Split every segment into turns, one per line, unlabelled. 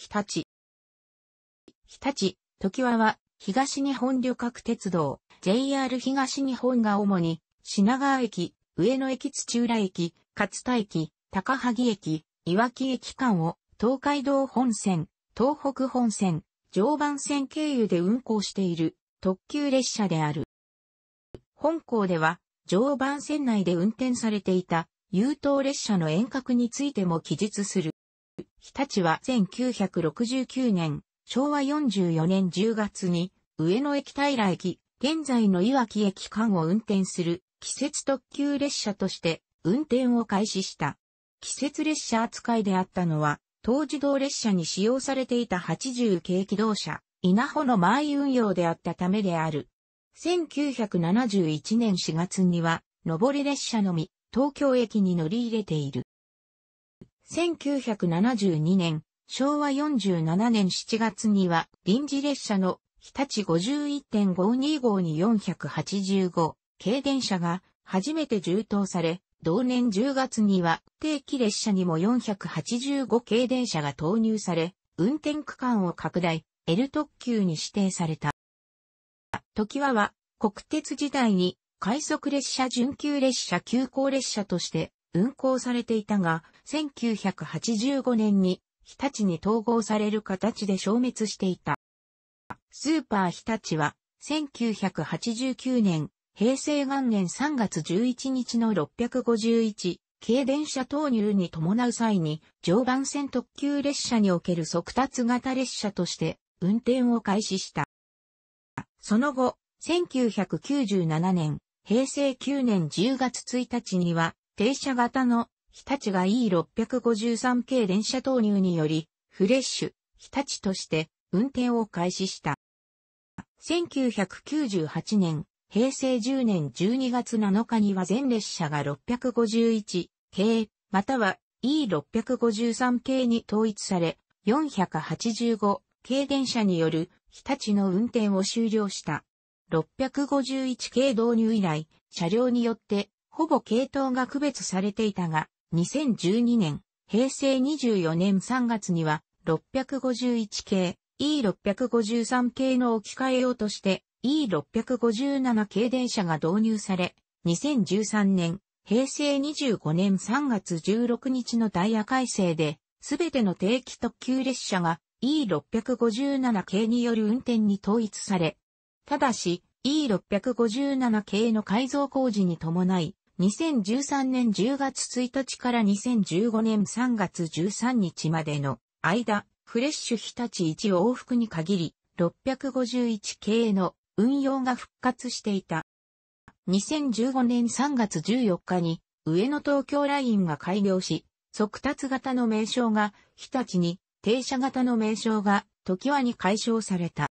日立。日立、時和は、東日本旅客鉄道、JR 東日本が主に、品川駅、上野駅土浦駅、勝田駅、高萩駅、いわき駅間を、東海道本線、東北本線、常磐線経由で運行している、特急列車である。本校では、常磐線内で運転されていた、優等列車の遠隔についても記述する。日立は1969年、昭和44年10月に、上野駅平駅、現在の岩木駅間を運転する季節特急列車として運転を開始した。季節列車扱いであったのは、当時動列車に使用されていた80系機動車、稲穂の前運用であったためである。1971年4月には、上り列車のみ、東京駅に乗り入れている。1972年、昭和47年7月には臨時列車の日立51.52号に485軽電車が初めて充当され、同年10月には定期列車にも485軽電車が投入され、運転区間を拡大、L 特急に指定された。時はは国鉄時代に快速列車準急列車急行列車として運行されていたが、1985年に日立に統合される形で消滅していた。スーパー日立は、1989年、平成元年3月11日の651軽電車投入に伴う際に、常磐線特急列車における速達型列車として運転を開始した。その後、1997年、平成9年10月1日には、停車型の日立が E653 系電車投入により、フレッシュ、日立として運転を開始した。1998年、平成10年12月7日には全列車が651系、または E653 系に統一され、485系電車による日立の運転を終了した。651系導入以来、車両によってほぼ系統が区別されていたが、2012年、平成24年3月には、651系、E653 系の置き換え用として、E657 系電車が導入され、2013年、平成25年3月16日のダイヤ改正で、すべての定期特急列車が E657 系による運転に統一され、ただし E657 系の改造工事に伴い、2013年10月1日から2015年3月13日までの間、フレッシュ日立1往復に限り、651系の運用が復活していた。2015年3月14日に、上野東京ラインが開業し、速達型の名称が日立に、停車型の名称が時和に解消された。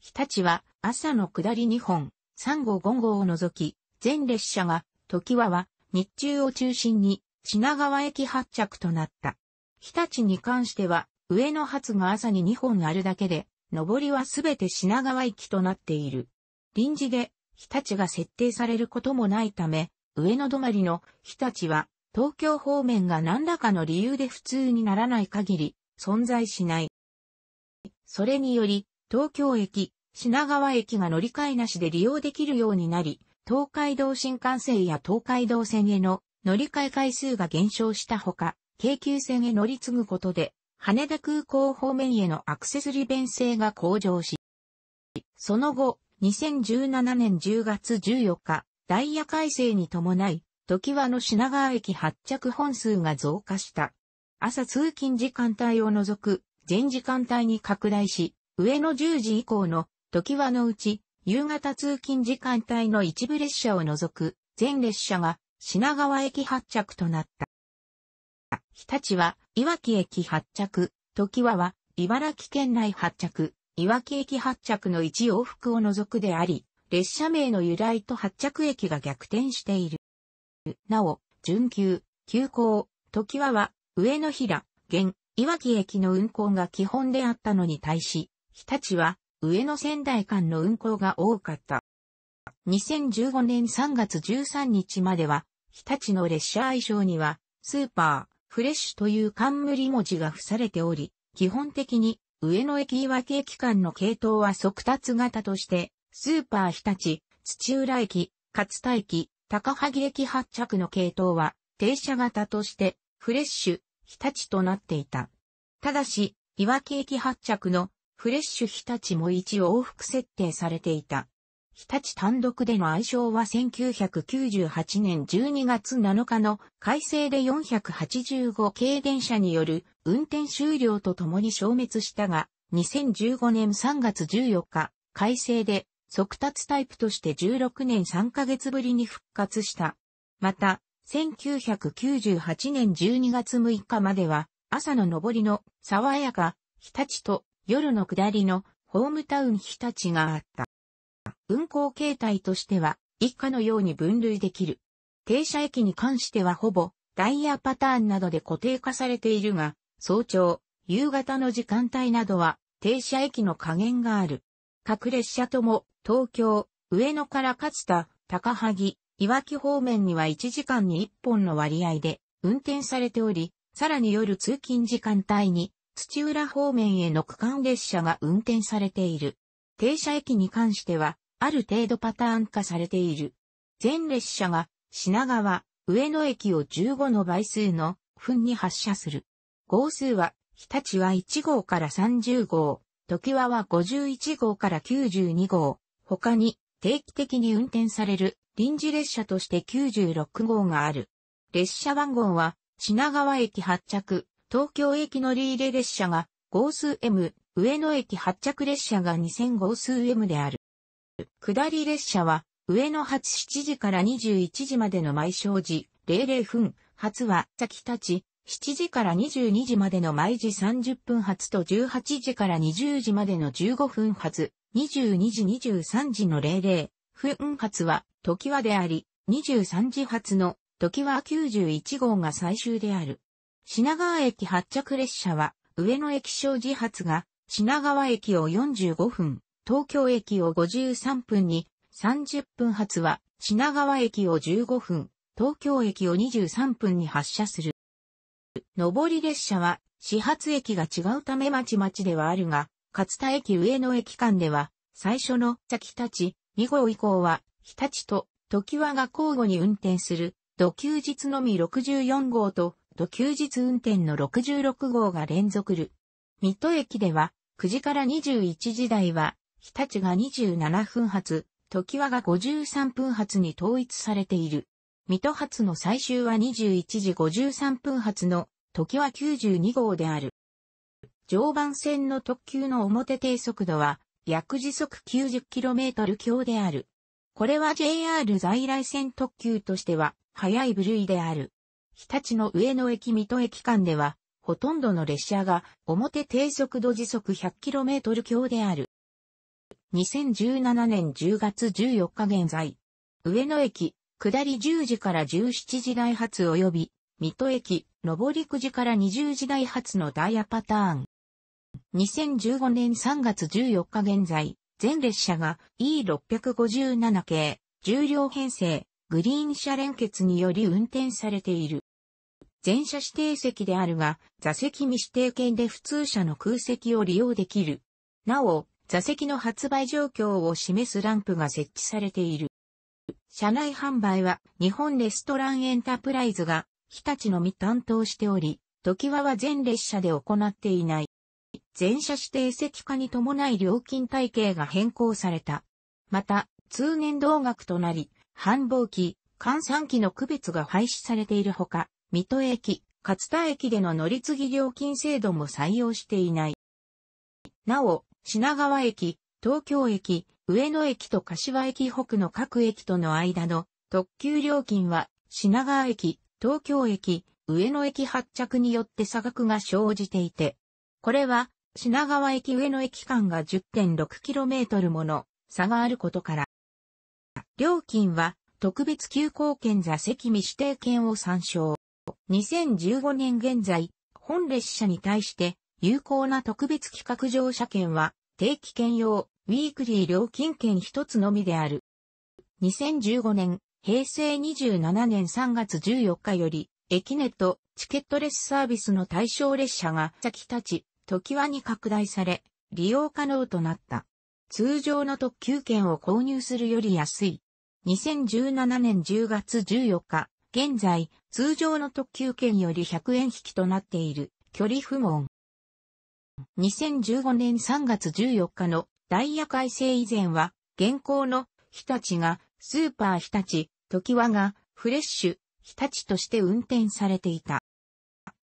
日立は朝の下り2本、3号5号を除き、全列車が時和は日中を中心に品川駅発着となった。日立に関しては上野発が朝に2本あるだけで、上りはすべて品川駅となっている。臨時で日立が設定されることもないため、上野止まりの日立は東京方面が何らかの理由で普通にならない限り存在しない。それにより東京駅、品川駅が乗り換えなしで利用できるようになり、東海道新幹線や東海道線への乗り換え回数が減少したほか、京急線へ乗り継ぐことで、羽田空港方面へのアクセス利便性が向上し、その後、2017年10月14日、ダイヤ改正に伴い、時和の品川駅発着本数が増加した。朝通勤時間帯を除く、全時間帯に拡大し、上の10時以降の時和のうち、夕方通勤時間帯の一部列車を除く全列車が品川駅発着となった。日立は、いわき駅発着、時はは、茨城県内発着、いわき駅発着の一往復を除くであり、列車名の由来と発着駅が逆転している。なお、準急、急行、時はは、上野平、現、いわき駅の運行が基本であったのに対し、日立は、上野仙台間の運行が多かった。2015年3月13日までは、日立の列車愛称には、スーパー、フレッシュという冠文字が付されており、基本的に上野駅岩木駅間の系統は速達型として、スーパー日立、土浦駅、勝田駅、高萩駅発着の系統は停車型としてフレッシュ、日立となっていた。ただし、岩木駅発着のフレッシュ日立も1往復設定されていた。日立単独での愛称は1998年12月7日の改正で485系電車による運転終了とともに消滅したが、2015年3月14日、改正で速達タイプとして16年3ヶ月ぶりに復活した。また、1998年12月6日までは、朝の上りの爽やか、日立と夜の下りのホームタウン日立があった。運行形態としては以下のように分類できる。停車駅に関してはほぼダイヤパターンなどで固定化されているが、早朝、夕方の時間帯などは停車駅の加減がある。各列車とも東京、上野から勝田、高萩、いわき方面には1時間に1本の割合で運転されており、さらに夜通勤時間帯に土浦方面への区間列車が運転されている。停車駅に関しては、ある程度パターン化されている。全列車が品川、上野駅を15の倍数の分に発車する。号数は、日立は1号から30号、時和は51号から92号、他に定期的に運転される臨時列車として96号がある。列車番号は品川駅発着、東京駅乗り入れ列車が号数 M、上野駅発着列車が2000号数 M である。下り列車は、上野発7時から21時までの毎正時00分、発は先立ち、7時から22時までの毎時30分発と18時から20時までの15分発、22時23時の00分発は時はであり、23時発の時は91号が最終である。品川駅発着列車は、上野駅小時発が、品川駅を45分、東京駅を53分に、30分発は、品川駅を15分、東京駅を23分に発車する。上り列車は、始発駅が違うためまちまちではあるが、勝田駅上野駅間では、最初の先立ち、2号以降は、日立と、時和が交互に運転する、土休日のみ64号と、と休日運転の66号が連続る。水戸駅では、9時から21時台は、日立が27分発、時和が53分発に統一されている。水戸発の最終は21時53分発の、時和92号である。常磐線の特急の表定速度は、約時速 90km 強である。これは JR 在来線特急としては、速い部類である。日立の上野駅水戸駅間では、ほとんどの列車が表低速度時速 100km 強である。2017年10月14日現在、上野駅、下り10時から17時台発及び、水戸駅、上り9時から20時台発のダイヤパターン。2015年3月14日現在、全列車が E657 系、重量編成、グリーン車連結により運転されている。全車指定席であるが、座席未指定券で普通車の空席を利用できる。なお、座席の発売状況を示すランプが設置されている。車内販売は日本レストランエンタープライズが日立のみ担当しており、時はは全列車で行っていない。全車指定席化に伴い料金体系が変更された。また、通年同額となり、繁忙期、換算期の区別が廃止されているほか、水戸駅、勝田駅での乗り継ぎ料金制度も採用していない。なお、品川駅、東京駅、上野駅と柏駅北の各駅との間の特急料金は品川駅、東京駅、上野駅発着によって差額が生じていて、これは品川駅上野駅間が 10.6km もの差があることから、料金は特別急行券座席未指定券を参照。2015年現在、本列車に対して有効な特別企画乗車券は定期券用ウィークリー料金券一つのみである。2015年、平成27年3月14日より、駅ネット、チケットレスサービスの対象列車が先立ち、時輪に拡大され、利用可能となった。通常の特急券を購入するより安い、2017年10月14日、現在、通常の特急券より100円引きとなっている、距離不問。2015年3月14日のダイヤ改正以前は、現行の日立がスーパー日立、時和がフレッシュ、日立として運転されていた。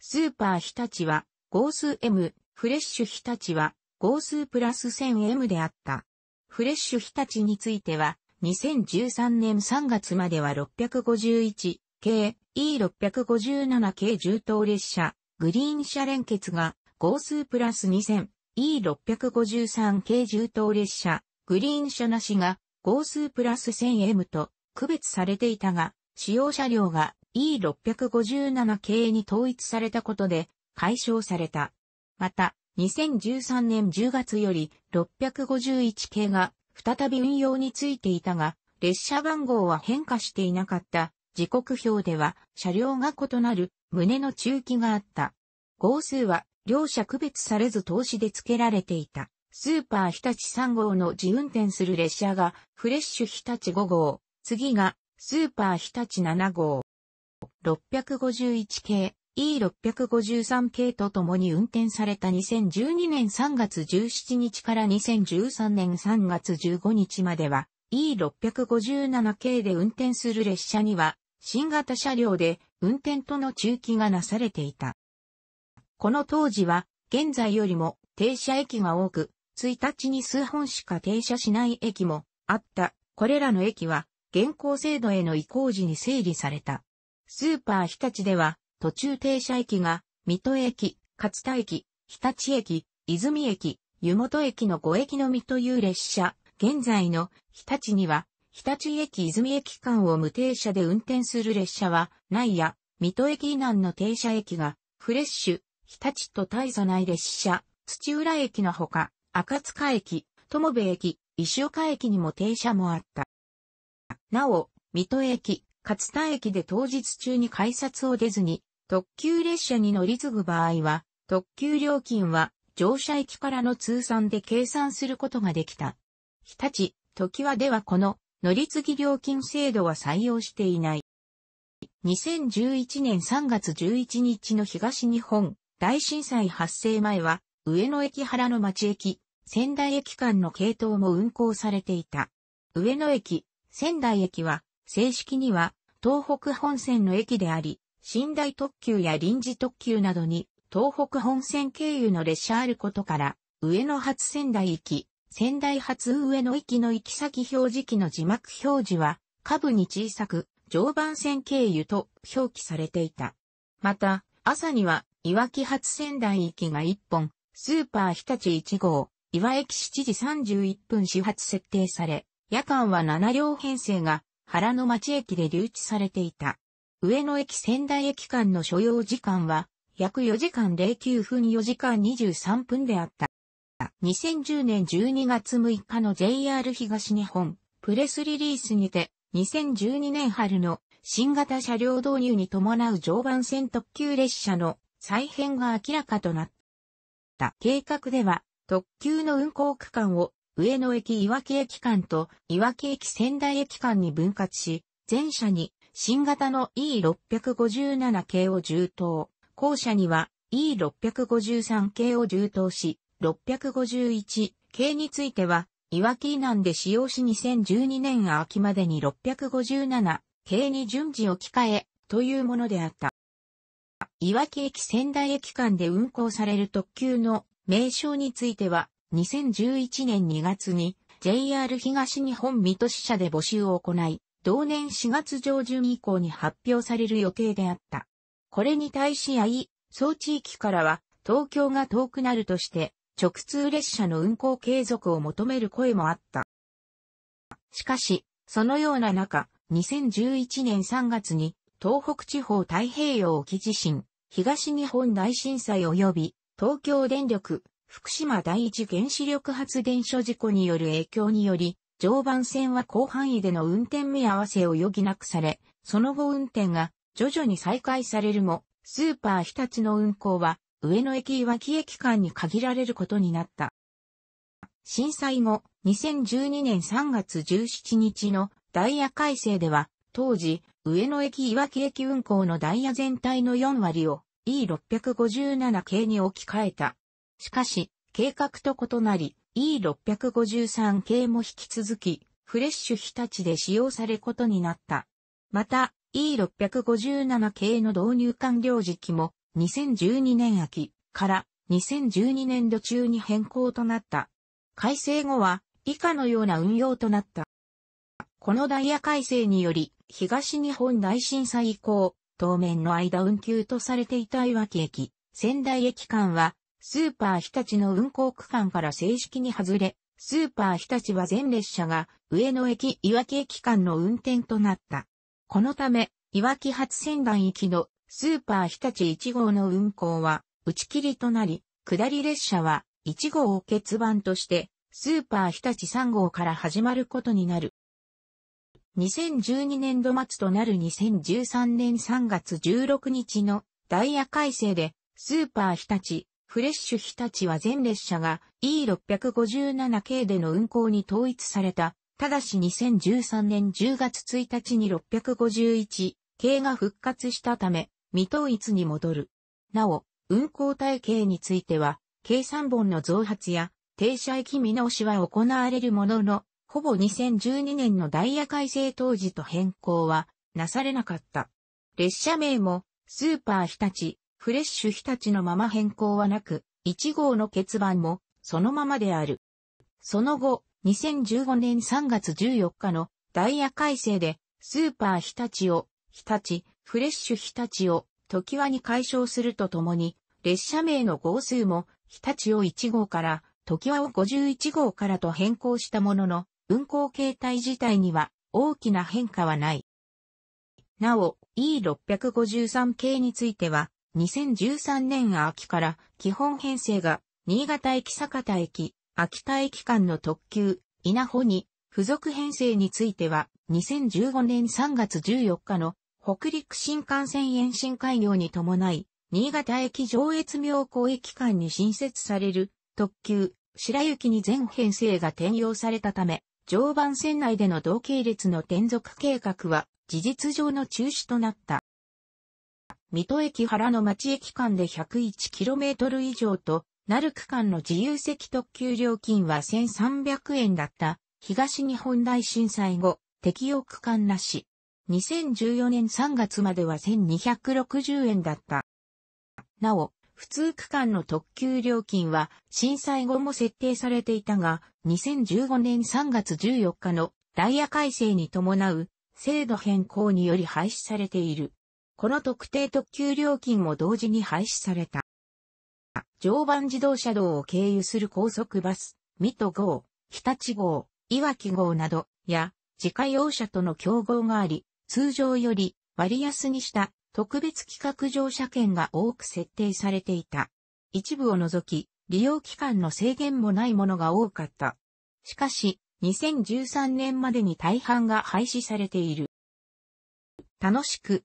スーパー日立は、合数 M、フレッシュ日立は、合数プラス 1000M であった。フレッシュ日立については、2013年3月までは651系 E657 系重等列車、グリーン車連結が、合数プラス 2000E653 系重等列車、グリーン車なしが、合数プラス 1000M と区別されていたが、使用車両が E657 系に統一されたことで解消された。また、2013年10月より651系が再び運用についていたが、列車番号は変化していなかった。時刻表では車両が異なる胸の中期があった。号数は両者区別されず投資で付けられていた。スーパー日立3号の自運転する列車がフレッシュ日立5号、次がスーパー日立7号、651系、E653 系と共に運転された2012年3月17日から2013年3月15日までは E657 系で運転する列車には新型車両で運転との中期がなされていた。この当時は現在よりも停車駅が多く、1日に数本しか停車しない駅もあった。これらの駅は現行制度への移行時に整理された。スーパー日立では途中停車駅が、水戸駅、勝田駅、日立駅、泉駅、湯本駅の5駅のみという列車、現在の日立には、日立駅泉駅間を無停車で運転する列車は、ないや、水戸駅以南の停車駅が、フレッシュ、日立と大差ない列車、土浦駅のほか、赤塚駅、友部駅、石岡駅にも停車もあった。なお、水戸駅、勝田駅で当日中に改札を出ずに、特急列車に乗り継ぐ場合は、特急料金は乗車駅からの通算で計算することができた。日立、時はではこの乗り継ぎ料金制度は採用していない。2011年3月11日の東日本大震災発生前は、上野駅原の町駅、仙台駅間の系統も運行されていた。上野駅、仙台駅は、正式には、東北本線の駅であり、寝台特急や臨時特急などに、東北本線経由の列車あることから、上野発仙台行き、仙台発上野行きの行き先表示器の字幕表示は、下部に小さく、常磐線経由と表記されていた。また、朝には、いわき発仙台行きが1本、スーパー日立1号、いわ駅7時31分始発設定され、夜間は7両編成が原野町駅で留置されていた。上野駅仙台駅間の所要時間は、約4時間09分4時間23分であった。2010年12月6日の JR 東日本プレスリリースにて、2012年春の新型車両導入に伴う常磐線特急列車の再編が明らかとなった。計画では、特急の運行区間を上野駅岩木駅間と岩木駅仙台駅間に分割し、全車に新型の E657 系を充当。後者には E653 系を充当し、651系については、いわきなで使用し2012年秋までに657系に順次置き換え、というものであった。いわき駅仙台駅間で運行される特急の名称については、2011年2月に JR 東日本水戸支社で募集を行い、同年4月上旬以降に発表される予定であった。これに対し愛、総地域からは東京が遠くなるとして直通列車の運行継続を求める声もあった。しかし、そのような中、2011年3月に東北地方太平洋沖地震、東日本大震災及び東京電力、福島第一原子力発電所事故による影響により、常磐線は広範囲での運転見合わせを余儀なくされ、その後運転が徐々に再開されるも、スーパー日立の運行は上野駅岩木駅間に限られることになった。震災後、2012年3月17日のダイヤ改正では、当時、上野駅岩木駅運行のダイヤ全体の4割を E657 系に置き換えた。しかし、計画と異なり、E653 系も引き続き、フレッシュ日立で使用されることになった。また、E657 系の導入完了時期も、2012年秋から2012年度中に変更となった。改正後は、以下のような運用となった。このダイヤ改正により、東日本大震災以降、当面の間運休とされていた岩木駅、仙台駅間は、スーパー日立の運行区間から正式に外れ、スーパー日立は全列車が上野駅岩木駅間の運転となった。このため、岩木発仙台行きのスーパー日立1号の運行は打ち切りとなり、下り列車は1号を欠番として、スーパー日立3号から始まることになる。2012年度末となる2013年3月16日のダイヤ改正で、スーパー日立フレッシュ日立は全列車が E657 系での運行に統一された。ただし2013年10月1日に651系が復活したため、未統一に戻る。なお、運行体系については、計3本の増発や停車駅見直しは行われるものの、ほぼ2012年のダイヤ改正当時と変更はなされなかった。列車名もスーパー日立、フレッシュ日立のまま変更はなく、1号の欠番もそのままである。その後、2015年3月14日のダイヤ改正で、スーパー日立を、日立、フレッシュ日立を、時輪に解消するとともに、列車名の号数も、日立を1号から、時輪を51号からと変更したものの、運行形態自体には大きな変化はない。なお、E653 系については、2013年秋から基本編成が新潟駅坂田駅、秋田駅間の特急、稲穂に、付属編成については、2015年3月14日の北陸新幹線延伸開業に伴い、新潟駅上越妙高駅間に新設される特急、白雪に全編成が転用されたため、常磐線内での同系列の転属計画は事実上の中止となった。水戸駅原の町駅間で 101km 以上となる区間の自由席特急料金は1300円だった東日本大震災後適用区間なし。2014年3月までは1260円だった。なお、普通区間の特急料金は震災後も設定されていたが、2015年3月14日のダイヤ改正に伴う制度変更により廃止されている。この特定特急料金も同時に廃止された。常磐自動車道を経由する高速バス、水戸号、日立号、岩木号など、や、自家用車との競合があり、通常より割安にした特別企画乗車券が多く設定されていた。一部を除き、利用期間の制限もないものが多かった。しかし、2013年までに大半が廃止されている。楽しく